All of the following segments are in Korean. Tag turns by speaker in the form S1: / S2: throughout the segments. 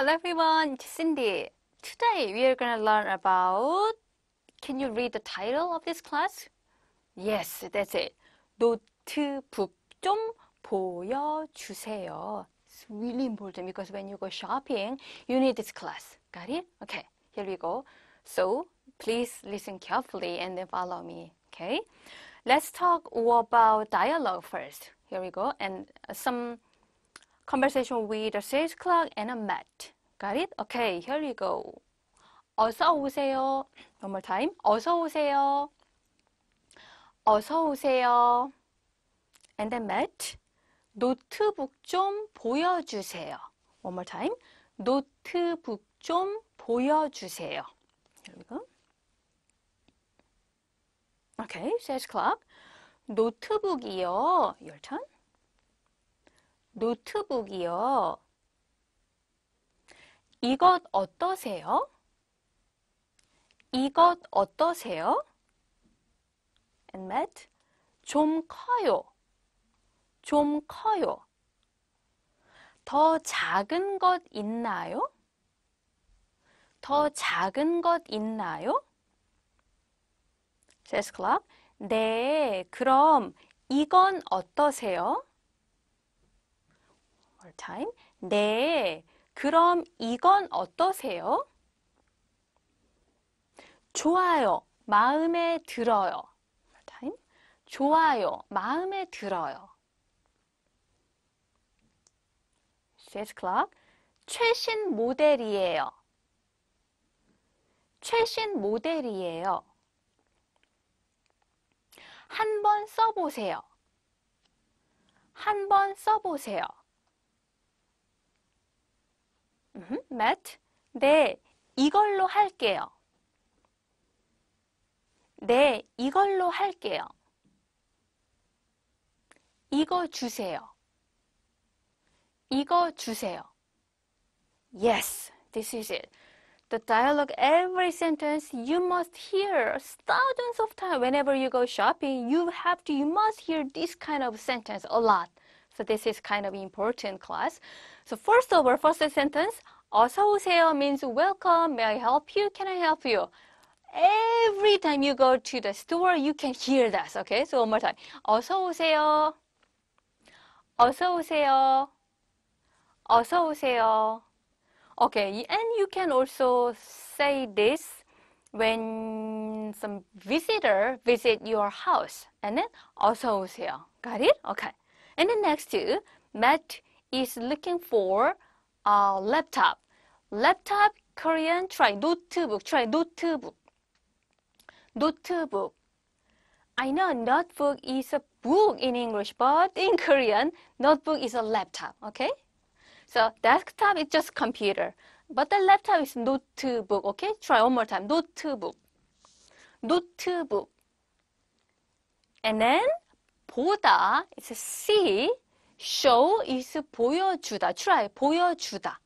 S1: Hello everyone, it's Cindy. Today we are going to learn about... Can you read the title of this class? Yes, that's it. 노트북 좀 보여주세요. It's really important because when you go shopping, you need this class. Got it? Okay, here we go. So, please listen carefully and then follow me. Okay? Let's talk about dialogue first. Here we go. And some conversation with a sales clerk and a Matt. Got it? Okay, here we go. 어서 오세요. One more time. 어서 오세요. 어서 오세요. And then Matt, 노트북 좀 보여주세요. One more time. 노트북 좀 보여주세요. Here we go. Okay, says clock. 노트북이요. Your turn. 노트북이요. 이것 어떠세요? 이것 어떠세요? And met. 좀 커요. 좀 커요. 더 작은 것 있나요? 더 작은 것 있나요? says Clark. 네, 그럼 이건 어떠세요? More time. 네, 그럼 이건 어떠세요? 좋아요. 마음에 들어요. 좋아요. 마음에 들어요. says Clark. 최신 모델이에요. 최신 모델이에요. 한번 써보세요. 한번 써보세요. Matt, 네, 이걸로 할게요. 네, 이걸로 할게요. 이거 주세요. 이거 주세요. Yes, this is it. The dialogue, every sentence you must hear thousands of times whenever you go shopping. You have to, you must hear this kind of sentence a lot. So this is kind of important class. So first over first sentence, 어서 오세요 means welcome, may I help you, can I help you? Every time you go to the store, you can hear that. Okay, so one more time. 어서 오세요. 어서 오세요. 어서 오세요. Okay, and you can also say this when some visitor visit your house. And then 어서 오세요. Got it? Okay. And then next, met is looking for a laptop. Laptop Korean try notebook try notebook. Notebook. I know notebook is a book in English, but in Korean, notebook is a laptop, okay? So desktop is just computer, but the laptop is notebook, okay? Try one more time, notebook, notebook. And then 보다, it's a see, show is 보여주다. try 보여주다.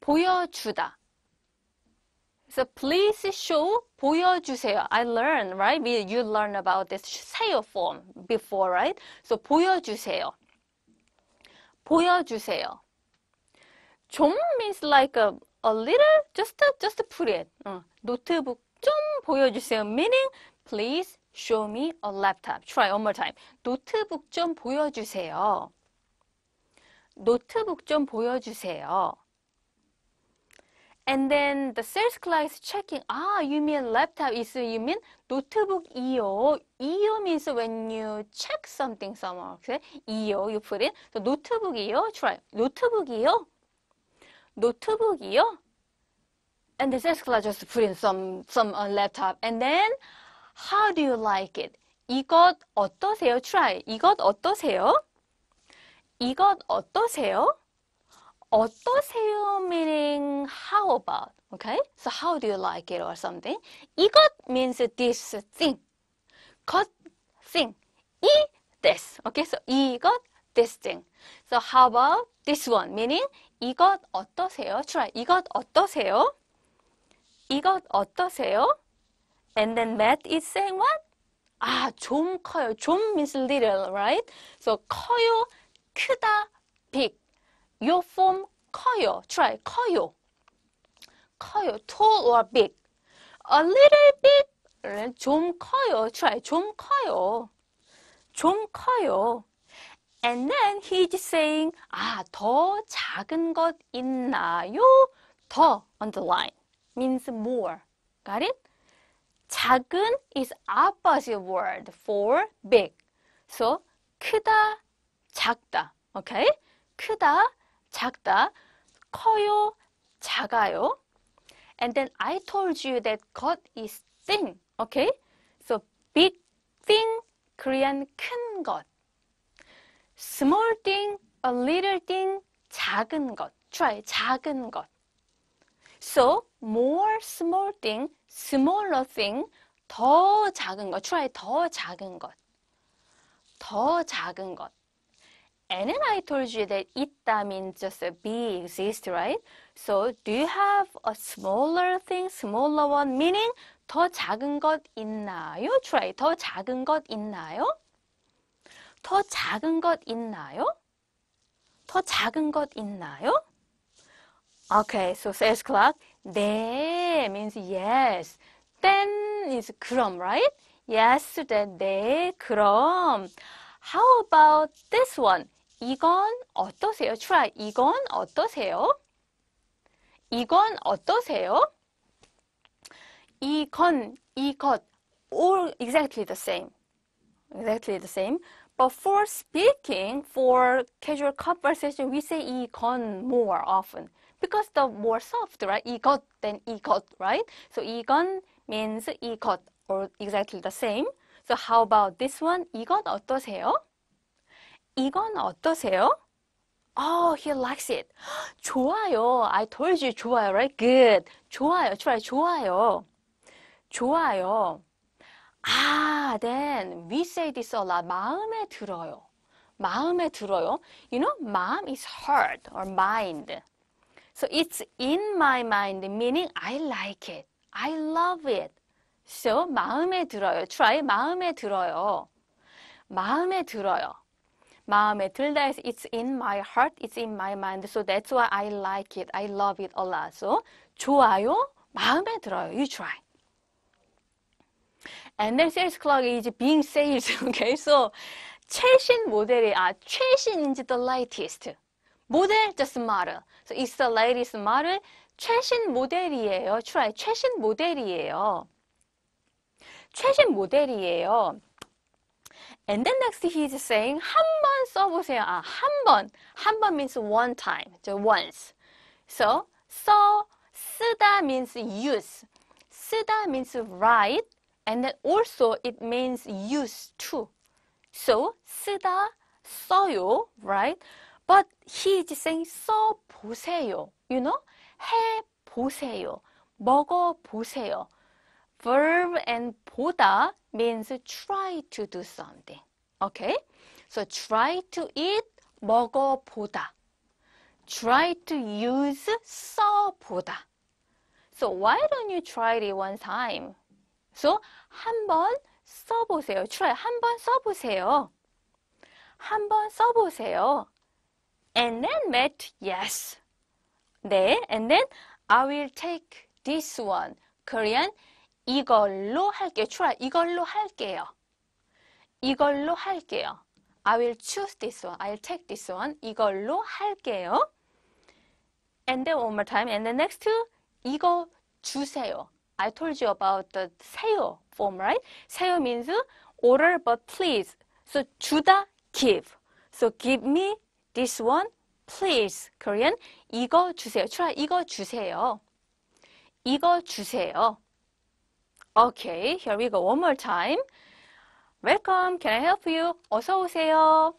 S1: 보여주다. So please show 보여주세요. I learn, right? You learn about this 사요 form before, right? So 보여주세요. 보여주세요. 좀 means like a, a little, just just put it. 어, 노트북 좀 보여주세요. Meaning, please Show me a laptop. Try one more time. 노트북 좀 보여주세요. 노트북 좀 보여주세요. And then the sales clerk is checking. Ah, you mean laptop is you mean 노트북이요. 이요 means when you check something somewhere. 그래? 이요 you put in. So 노트북이요. Try. 노트북이요. 노트북이요. And the sales clerk just put in some some uh, laptop. And then How do you like it? 이것 어떠세요? Try. 이것 어떠세요? 이것 어떠세요? 어떠세요? meaning how about. Okay? So how do you like it or something? 이것 means this thing. 것 thing. 이 this. Okay? So 이것 this thing. So how about this one? meaning 이것 어떠세요? Try. 이것 어떠세요? 이것 어떠세요? And then Matt is saying what? 아, 좀 커요. 좀 means little, right? So 커요, 크다, big. y o 요 form 커요. Try 커요. 커요. tall or big. A little bit. 좀 커요. Try 좀 커요. 좀 커요. And then he's saying 아, 더 작은 것 있나요? 더 underline means more. Got it? 작은 is opposite word for big. So 크다, 작다. Okay? 크다, 작다. 커요, 작아요. And then I told you that God is t h i n Okay? So big thing, Korean 큰 것. Small thing, a little thing, 작은 것. Try 작은 것. So more small thing, smaller thing, 더 작은 것, try 더 작은 것, 더 작은 것. And then I told you that 있다 means just a be exist, right? So do you have a smaller thing, smaller one, meaning 더 작은 것 있나요? Try 더 작은 것 있나요? 더 작은 것 있나요? 더 작은 것 있나요? Okay, so says Clark. 네 means yes. Then is 그럼, right? Yes, then 네, 그럼. How about this one? 이건 어떠세요? Try. 이건 어떠세요? 이건 어떠세요? 이건, 이것, all exactly the same. Exactly the same. But for speaking, for casual conversation, we say 이건 more often because the more soft, right? 이것 than 이것, right? So 이건 means 이것 or exactly the same. So how about this one? 이건 어떠세요? 이건 어떠세요? Oh, he likes it. 좋아요. I told you 좋아요, right? Good. 좋아요. 좋아요, 좋아요. 좋아요. 아, then we say this a lot. 마음에 들어요. 마음에 들어요. You know, mom is heart or mind. So it's in my mind, meaning I like it. I love it. So 마음에 들어요. Try 마음에 들어요. 마음에 들어요. 마음에 들다 해서 it's in my heart, it's in my mind. So that's why I like it. I love it a lot. So 좋아요. 마음에 들어요. You try. And then sales clerk is being sales. Okay, so 최신 모델이 아 최신인지 the latest. 모델 just model. So it's the latest model. 최신 모델이에요. try 최신 모델이에요. 최신 모델이에요. And then next he is saying 한번 써보세요. 아, 한 번. 한번 means one time. 저 once. So 써 쓰다 means use. 쓰다 means write. And then also it means use too. So 쓰다, 써요, right? But he is saying 써보세요. You know? 해보세요, 먹어보세요. Verb and 보다 means try to do something. Okay? So try to eat, 먹어보다, Try to use, 써보다. So why don't you try it one time? So 한번 써보세요. try 한번 써보세요. 한번 써보세요. And then met yes. 네, and then I will take this one. Korean 이걸로 할게요. try 이걸로 할게요. 이걸로 할게요. I will choose this one. I'll take this one. 이걸로 할게요. And then one more time. And the next 이거 주세요. I told you about the 세요 form, right? 세요 means order but please. So 주다 give. So give me this one, please. Korean 이거 주세요. 추라 이거 주세요. 이거 주세요. Okay, here we go. One more time. Welcome. Can I help you? 어서 오세요.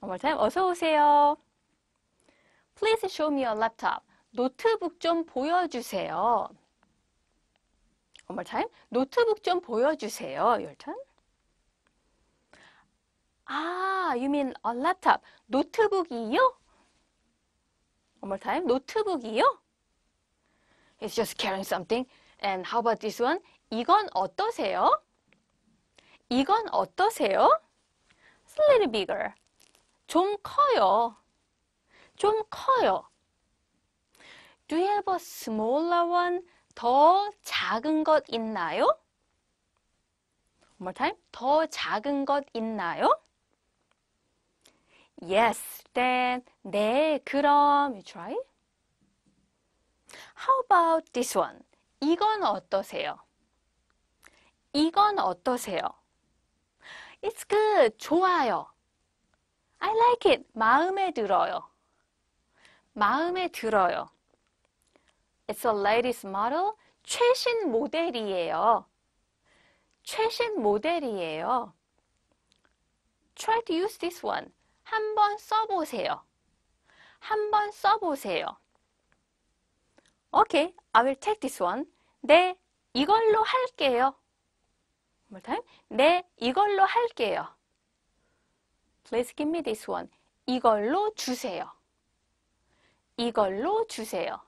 S1: One more time. 어서 오세요. Please show me your laptop. 노트북 좀 보여주세요. One more time. 노트북 좀 보여주세요. Your turn. 아, you mean a laptop. 노트북이요? One more time. 노트북이요? It's just carrying something. And how about this one? 이건 어떠세요? 이건 어떠세요? It's a little bigger. 좀 커요. 좀 커요. Do you have a smaller one? 더 작은 것 있나요? One more time. 더 작은 것 있나요? Yes, then. 네, 그럼. You try. How about this one? 이건 어떠세요? 이건 어떠세요? It's good. 좋아요. I like it. 마음에 들어요. 마음에 들어요. It's a latest model. 최신 모델이에요. 최신 모델이에요. Try to use this one. 한번 써보세요. 한번 써보세요. Okay, I will take this one. 네, 이걸로 할게요. One more time. 네, 이걸로 할게요. Please give me this one. 이걸로 주세요. 이걸로 주세요.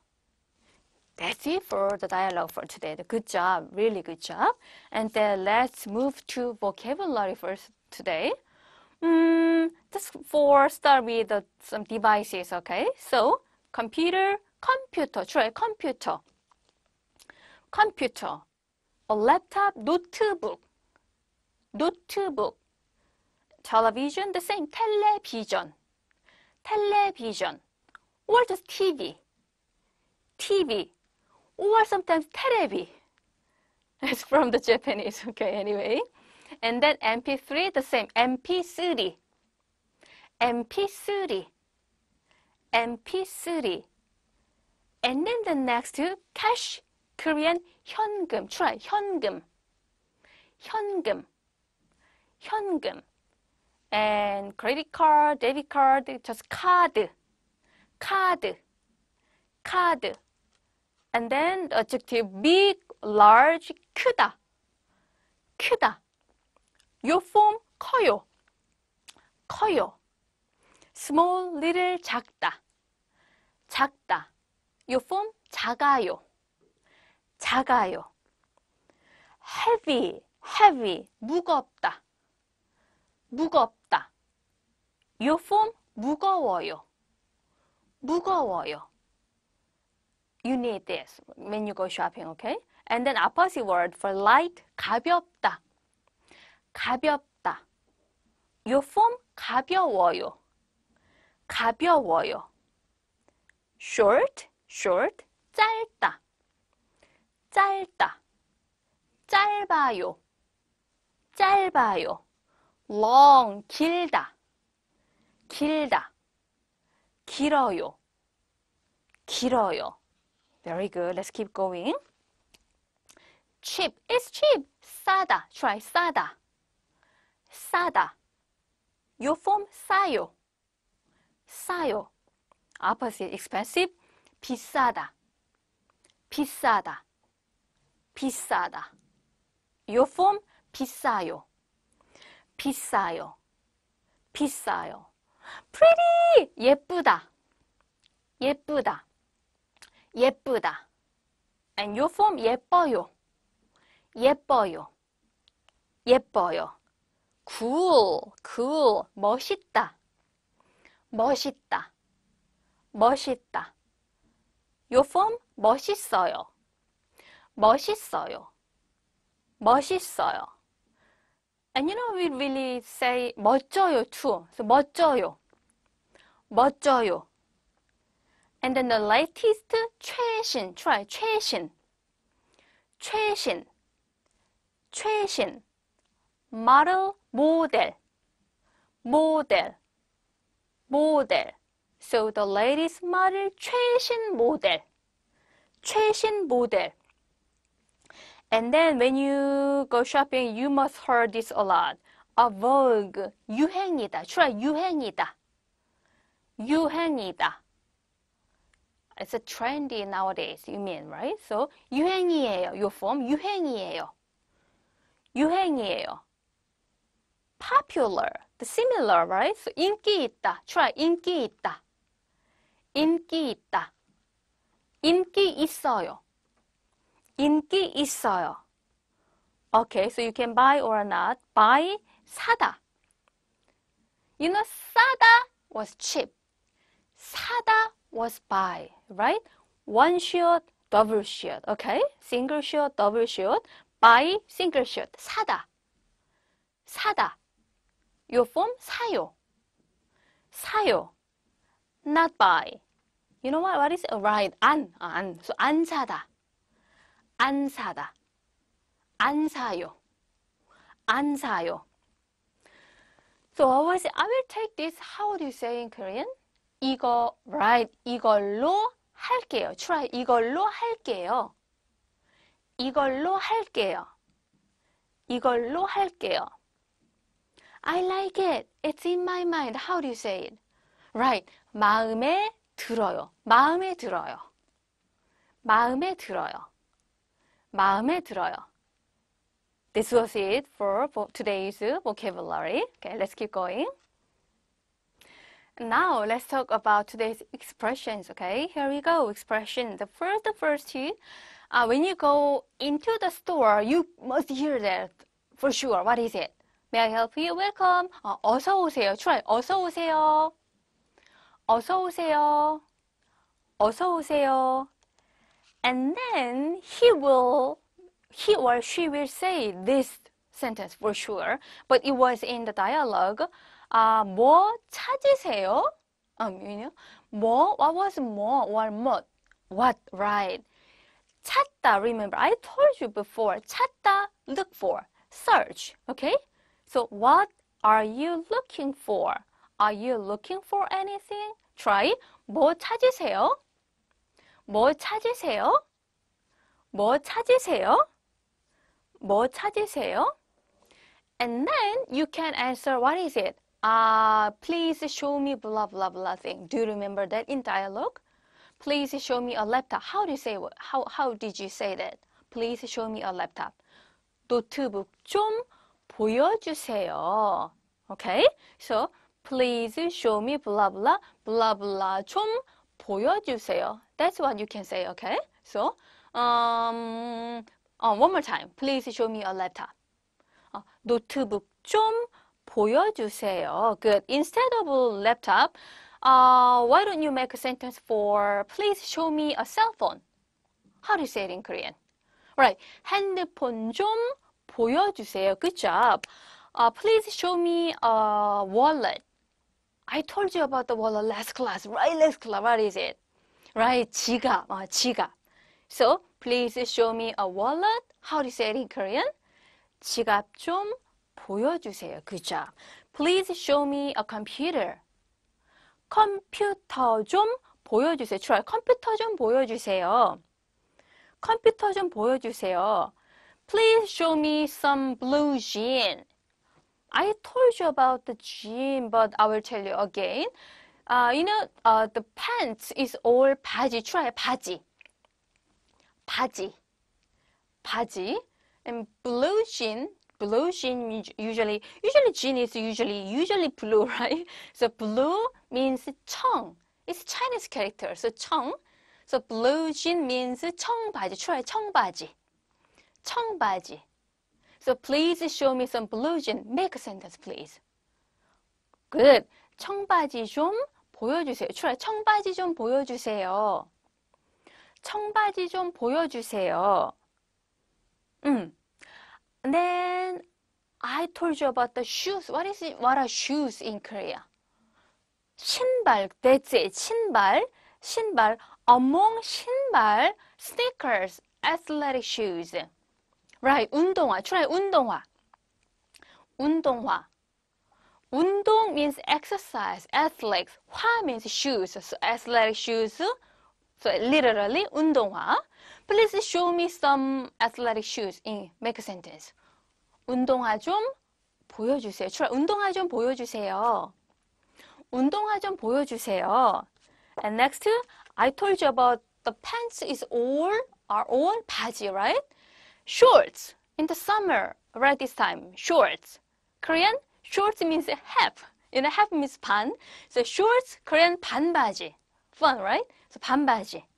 S1: That's it for the dialogue for today. Good job, really good job. And then let's move to vocabulary first today. Mm, just for start with the, uh, some devices, okay? So computer, computer, try computer, computer, a laptop, notebook, notebook, television, the same, television, television, or just TV, TV or sometimes terebi. It's from the Japanese, okay, anyway. And then MP3, the same, MP3. MP3. MP3. And then the next two, cash, Korean, 현금. Try, 현금. 현금. 현금. And credit card, debit card, just card. card. card. And then the adjective big, large, 크다. 크다. 요 form 커요. 커요. small, little, 작다. 작다. 요 form 작아요. 작아요. heavy, heavy, 무겁다. 무겁다. 요 form 무거워요. 무거워요. you need this when you go shopping, okay? And then opposite word for light, 가볍다. 가볍다. 요 form 가벼워요. 가벼워요. short, short, 짧다. 짧다. 짧아요. 짧아요. long, 길다. 길다. 길어요. 길어요. Very good. Let's keep going. Cheap is t cheap. 싸다. Try 싸다. 싸다. 요 form 싸요. 싸요. opposite expensive 비싸다. 비싸다. 비싸다. 요 form 비싸요. 비싸요. 비싸요. pretty 예쁘다. 예쁘다. 예쁘다. And 요 form 예뻐요. 예뻐요. 예뻐요. cool, cool, 멋있다. 멋있다. 멋있다. 요 form 멋있어요. 멋있어요. 멋있어요. And you know we really say 멋져요 too. So 멋져요. 멋져요. And then the latest 최신, try 최신, 최신, 최신, model, 모델, 모델, 모델. So the latest model, 최신 모델, 최신 모델. And then when you go shopping, you must hear this a lot. A vogue, 유행이다. Try 유행이다. 유행이다. It's a trendy nowadays, you mean, right? So 유행이에요. Your form 유행이에요. 유행이에요. Popular, the similar, right? So 인기 있다. Try 인기 있다. 인기 있다. 인기 있어요. 인기 있어요. Okay, so you can buy or not. Buy 사다. You know, 사다 was cheap. 사다 was by, right? One shot, double shot, okay? Single shot, double shot, by single shot, 사다. 사다. 요 form 사요. 사요. Not by. You know what? What is right? 안, 안. So 안 사다. 안 사다. 안 사요. 안 사요. So I will take this. How do you say in Korean? 이거 right 이걸로 할게요. try 이걸로 할게요. 이걸로 할게요. 이걸로 할게요. I like it. It's in my mind. How do you say it? Right. 마음에 들어요. 마음에 들어요. 마음에 들어요. 마음에 들어요. This was it for today's vocabulary. Okay, let's keep going. Now let's talk about today's expressions, okay? Here we go, expression. The first, the first two, uh, when you go into the store, you must hear that for sure. What is it? May I help you? Welcome. 어, 어서 오세요. Try. 어서 오세요. 어서 오세요. 어서 오세요. And then he will, he or she will say this sentence for sure, but it was in the dialogue. 아, 뭐 찾으세요? Um, you 뭐, what was more, what what, what, right? 찾다, remember, I told you before, 찾다, look for, search, okay? So what are you looking for? Are you looking for anything? Try, 뭐 찾으세요? 뭐 찾으세요? 뭐 찾으세요? 뭐 찾으세요? And then you can answer what is it? uh, please show me blah, blah, blah thing. Do you remember that in dialogue? Please show me a laptop. How do you say, how, how did you say that? Please show me a laptop. 노트북 좀 보여주세요. Okay? So, please show me blah, blah, blah, blah 좀 보여주세요. That's what you can say, okay? So, um, uh, one more time. Please show me a laptop. 어, uh, 노트북 좀 보여주세요. Good. Instead of laptop, uh, why don't you make a sentence for please show me a cell phone? How do you say it in Korean? Right. 핸드폰 좀 보여주세요. Good job. Uh, please show me a wallet. I told you about the wallet last class, right? Last class, what is it? Right, 지갑, 어, 지갑. So, please show me a wallet. How do you say it in Korean? 지갑 좀 보여주세요. 그죠? Please show me a computer. 컴퓨터 좀 보여주세요. try. 컴퓨터 좀 보여주세요. 컴퓨터 좀 보여주세요. Please show me some blue jean. I told you about the jean, but I will tell you again. Uh, you know, uh, the pants is all 바지. try 바지. 바지. 바지. And blue jean blue jean usually usually jean is usually usually blue, right? So blue means 청. It's Chinese character. So 청. So blue jean means 청바지. 추라의 청바지. 청바지. So please show me some blue jean. Make a sentence, please. Good. 청바지 좀 보여주세요. 추라 청바지 좀 보여주세요. 청바지 좀 보여주세요. 음. Then I told you about the shoes. What is it? What are shoes in Korea? 신발. That's it. 신발. 신발. Among 신발, sneakers, athletic shoes. Right. 운동화. Try 운동화. 운동화. 운동 means exercise, athletics. 화 means shoes. So athletic shoes. So literally 운동화. Please show me some athletic shoes. 예, make a sentence. 운동화 좀 보여주세요. 출발. 운동화 좀 보여주세요. 운동화 좀 보여주세요. And next, I told you about the pants is all are all 바지, right? Shorts in the summer, right this time. Shorts. Korean shorts means half. You know, half means 반. So shorts, Korean 반바지. Fun, right? So 반바지.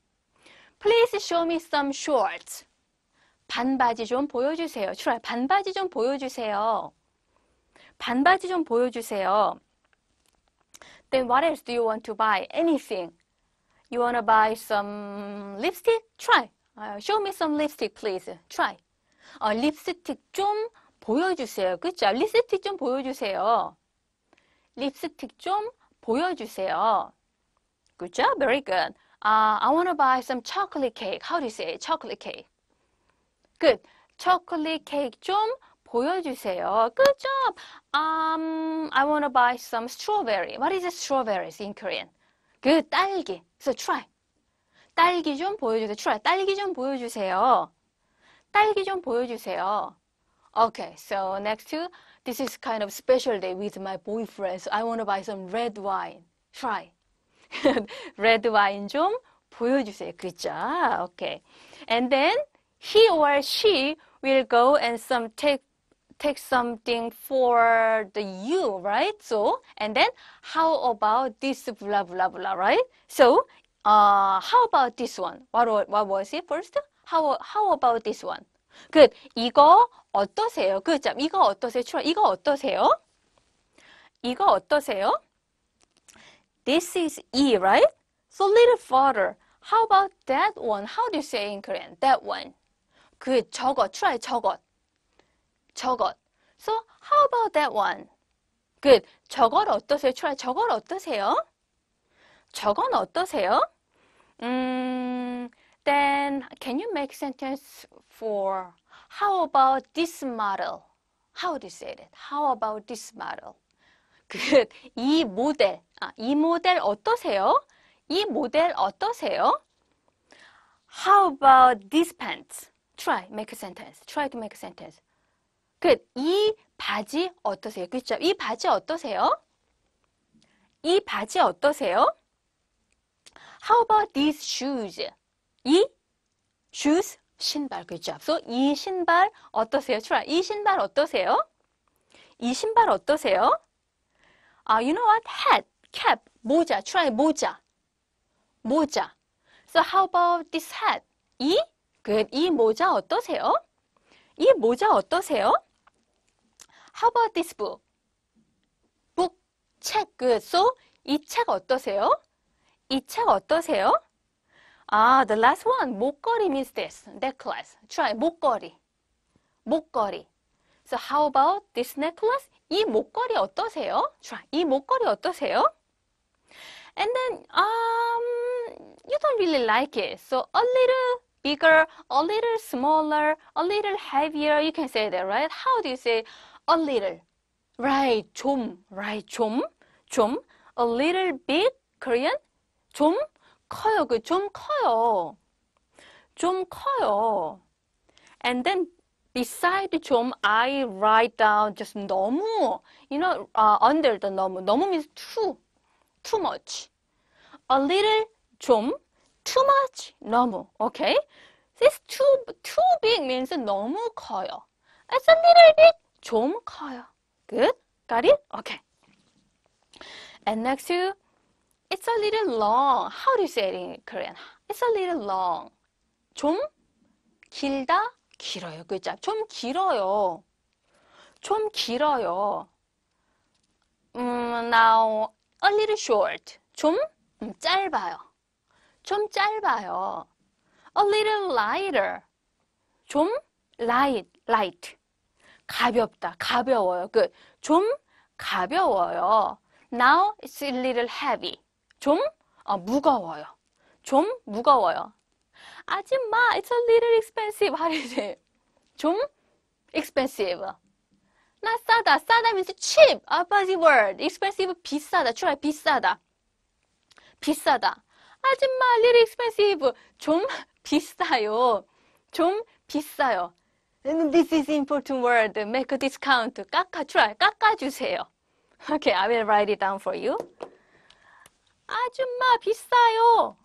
S1: Please show me some shorts. 반바지 좀 보여주세요. 출발. 반바지 좀 보여주세요. 반바지 좀 보여주세요. Then what else do you want to buy? Anything. You want to buy some lipstick? Try. Uh, show me some lipstick, please. Try. 어, 립스틱 좀 보여주세요. 그렇죠? 립스틱 좀 보여주세요. 립스틱 좀 보여주세요. Good job. Very good. Uh, I want to buy some chocolate cake. How do you say it? chocolate cake? Good. Chocolate cake 좀 보여주세요. Good job. Um, I want to buy some strawberry. What is a strawberry in Korean? Good. 딸기. So try. 딸기 좀 보여주세요. Try. 딸기 좀 보여주세요. 딸기 좀 보여주세요. Okay, so next to this is kind of special day with my boyfriend. So I want to buy some red wine. Try. red wine 좀 보여주세요. 그죠? 오케이. And then he or she will go and some take take something for the you, right? So, and then how about this blah blah blah, right? So, uh, how about this one? What what was it first? How how about this one? Good. 이거 어떠세요? 그죠? 이거 어떠세요? 이거 어떠세요? 이거 어떠세요? This is E, right? So little further. How about that one? How do you say in Korean? That one. g o o 그 저것, try 저것. 저것. So how about that one? Good. 저걸 어떠세요? try 저걸 어떠세요? 저건 어떠세요? 음, then can you make sentence for how about this model? How do you say i t How about this model? Good. 이 모델. 아, 이 모델 어떠세요? 이 모델 어떠세요? How about these pants? Try, make a sentence. Try to make a sentence. Good. 이 바지 어떠세요? Good job. 이 바지 어떠세요? 이 바지 어떠세요? How about these shoes? 이 shoes 신발 good job. So 이 신발 어떠세요? Try. 이 신발 어떠세요? 이 신발 어떠세요? Uh, you know what? Hat. cap, 모자, try, 모자. 모자. So how about this hat? 이? good. 이 모자 어떠세요? 이 모자 어떠세요? How about this book? book, 책, good. So 이 책 어떠세요? 이 책 어떠세요? 아, the last one. 목걸이 means this. necklace. try. 목걸이. 목걸이. So how about this necklace? 이 목걸이 어떠세요? try. 이 목걸이 어떠세요? and then um, you don't really like it. So a little bigger, a little smaller, a little heavier. You can say that, right? How do you say a little? Right, 좀, right, 좀, 좀, a little bit, Korean, 좀 커요, 그좀 커요, 좀 커요. And then beside 좀, I write down just 너무, you know, uh, under the 너무, 너무 means too. too much. a little 좀, too much 너무. 오케이? Okay? This too too big means 너무 커요. It's a little bit 좀 커요. Good? Got it? Okay. And next to it's a little long. How do you say it in Korean? It's a little long. 좀 길다 길어요. 그죠? 좀 길어요. 좀 길어요. 음, now a little short. 좀 짧아요. 좀 짧아요. a little lighter. 좀 light, light. 가볍다, 가벼워요. 그, 좀 가벼워요. Now it's a little heavy. 좀 어, 무거워요. 좀 무거워요. 아줌마, it's a little expensive. 하리지. 좀 expensive. 나 싸다. 싸다 means cheap. opposite word. expensive 비싸다. 추라 비싸다. 비싸다. 아줌마 a little expensive. 좀 비싸요. 좀 비싸요. And this is important word. make a discount. 깎아 추라 깎아주세요. Okay, I will write it down for you. 아줌마 비싸요.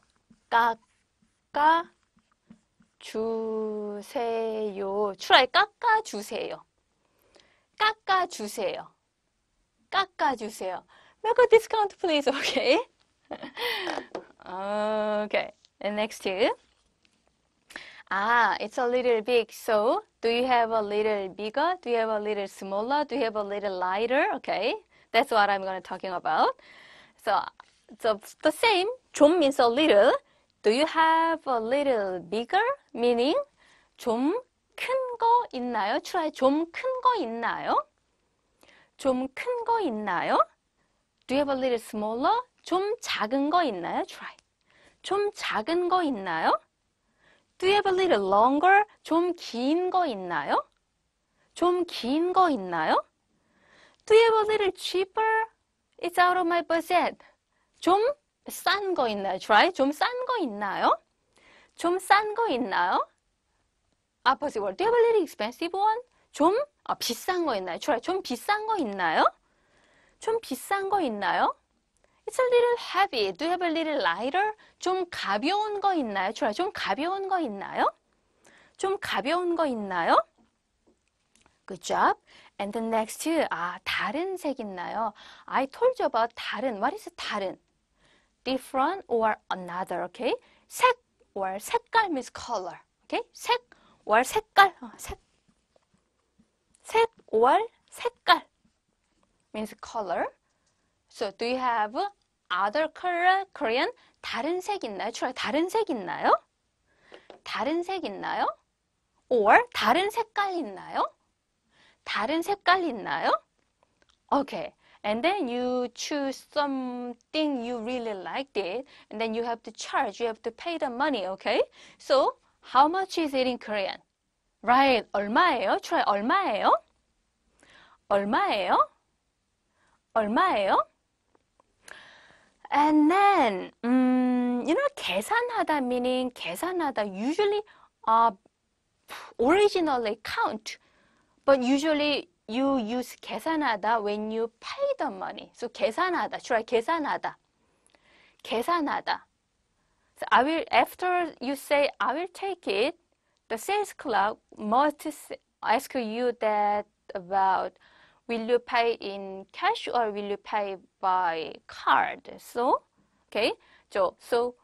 S1: 깎아 주세요. 추라에 깎아 주세요. 깎아주세요. 깎아주세요. Make a discount, please. Okay. okay. And next two. Ah, it's a little big. So, do you have a little bigger? Do you have a little smaller? Do you have a little lighter? Okay. That's what I'm going to talking about. So, so the same. 좀 means a little. Do you have a little bigger? Meaning, 좀 큰거 있나요? try 좀 큰 거 있나요? 좀 큰 거 있나요? Do you have a little smaller? 좀 작은 거 있나요? try 좀 작은 거 있나요? Do you have a little longer? 좀 긴 거 있나요? 좀 긴 거 있나요? Do you have a little cheaper? It's out of my budget. 좀 싼 거 있나요? Try. 좀 싼 거 있나요? 좀 싼 거 있나요? Impossible. Do you have a little expensive one? 좀 아, 비싼 거 있나요? 추라, 좀 비싼 거 있나요? 좀 비싼 거 있나요? It's a little heavy. Do you have a little lighter? 좀 가벼운 거 있나요? 추라, 좀 가벼운 거 있나요? 좀 가벼운 거 있나요? Good job. And the next, 아, 다른 색 있나요? I told you about 다른. What is 다른? Different or another, okay? 색 or 색깔 means color, okay? 색월 색깔, 어, 색, 색, 월 색깔 means color. So do you have other color Korean? 다른 색 있나요? 추라 다른 색 있나요? 다른 색 있나요? or 다른 색깔 있나요? 다른 색깔 있나요? Okay. And then you choose something you really liked it and then you have to charge, you have to pay the money, okay? So How much is it in Korean? Right. 얼마예요? Try. 얼마예요? 얼마예요? 얼마예요? And then, um, you know, 계산하다 meaning 계산하다 usually uh, originally count, but usually you use 계산하다 when you pay the money. So 계산하다, try 계산하다, 계산하다. So I will, after you say, I will take it, the sales clerk must ask you that about will you pay in cash or will you pay by card? So, okay. So, so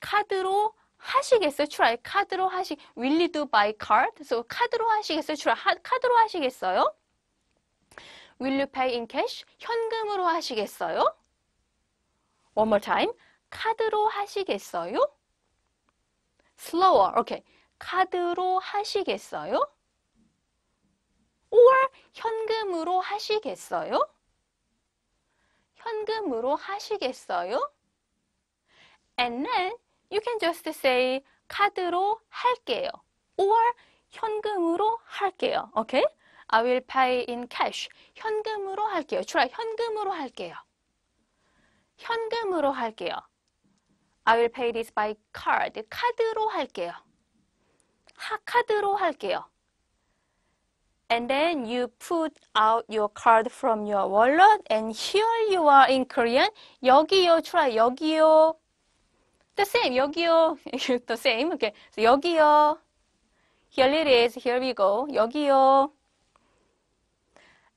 S1: 카드로 하시겠어요? try 카드로 하시 will you do by card? so 카드로 하시겠어요? try 하, 카드로 하시겠어요? will you pay in cash? 현금으로 하시겠어요? one more time. 카드로 하시겠어요? slower. 오케이. 카드로 하시겠어요? or 현금으로 하시겠어요? 현금으로 하시겠어요? And then you can just say 카드로 할게요. or 현금으로 할게요. Okay? I will pay in cash. 현금으로 할게요. 주라 현금으로 할게요. 현금으로 할게요. I will pay this by card. 카드로 할게요. 하, 카드로 할게요. And then you put out your card from your wallet and here you are in Korean. 여기요, try. 여기요. The same. 여기요. The same. Okay. So, 여기요. Here it is. Here we go. 여기요.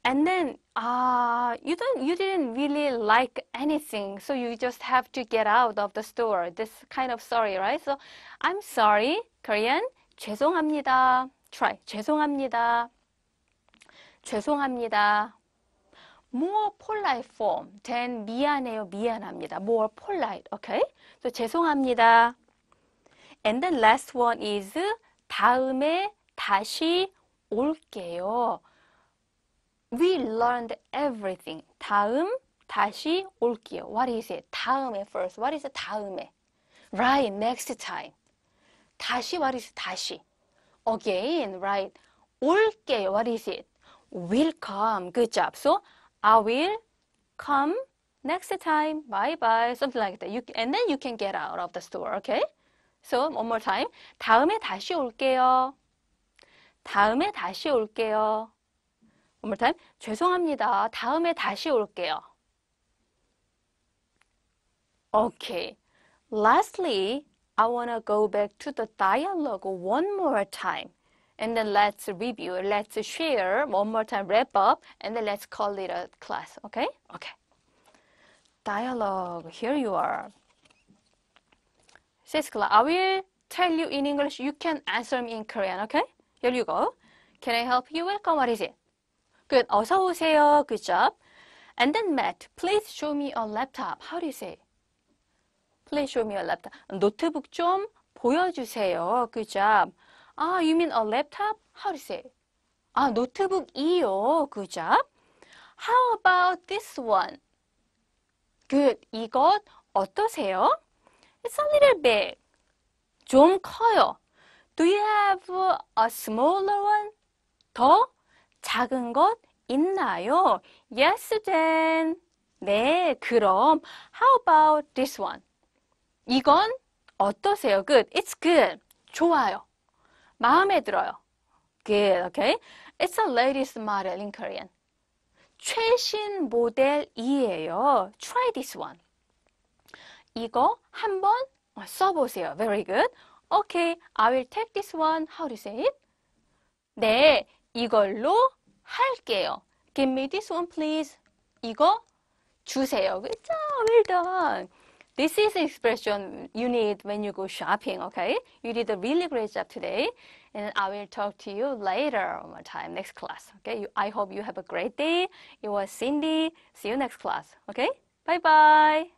S1: And then uh, you don't you didn't really like anything, so you just have to get out of the store. This kind of sorry, right? So I'm sorry, Korean. 죄송합니다. Try. 죄송합니다. 죄송합니다. more polite form than 미안해요, 미안합니다. more polite, okay? So 죄송합니다. And then last one is 다음에 다시 올게요. We learned everything. 다음, 다시, 올게요. What is it? 다음에 first. What is it? 다음에. Right, next time. 다시, what is it? 다시. Again, right. 올게요. What is it? Will come. Good job. So, I will come next time. Bye bye. Something like that. You, and then you can get out of the store. Okay? So, one more time. 다음에 다시 올게요. 다음에 다시 올게요. One more time. 죄송합니다. 다음에 다시 올게요. Okay. Lastly, I want to go back to the dialogue one more time. And then let's review, let's share one more time, wrap up, and then let's call it a class. Okay? Okay. Dialogue, here you are. Says class, I will tell you in English, you can answer me in Korean. Okay? Here you go. Can I help you? Welcome, what is it? Good. 어서 오세요. Good job. And then Matt, please show me your laptop. How do you say? Please show me your laptop. 노트북 좀 보여주세요. Good job. 아, you mean a laptop? How do you say? 아, 노트북이요. Good job. How about this one? Good. 이것 어떠세요? It's a little big. 좀 커요. Do you have a smaller one? 더 작은 것 있나요? Yes, Jen. 네, 그럼 how about this one? 이건 어떠세요? Good. It's good. 좋아요. 마음에 들어요. Good. Okay. It's a latest model in Korean. 최신 모델이에요. Try this one. 이거 한번 써보세요. Very good. Okay. I will take this one. How do you say it? 네, 이걸로 할게요. Give me this one, please. 이거 주세요. 그죠? Well done. This is the expression you need when you go shopping, okay? You did a really great job today, and I will talk to you later on my time, next class, okay? You, I hope you have a great day. It was Cindy. See you next class, okay? Bye-bye.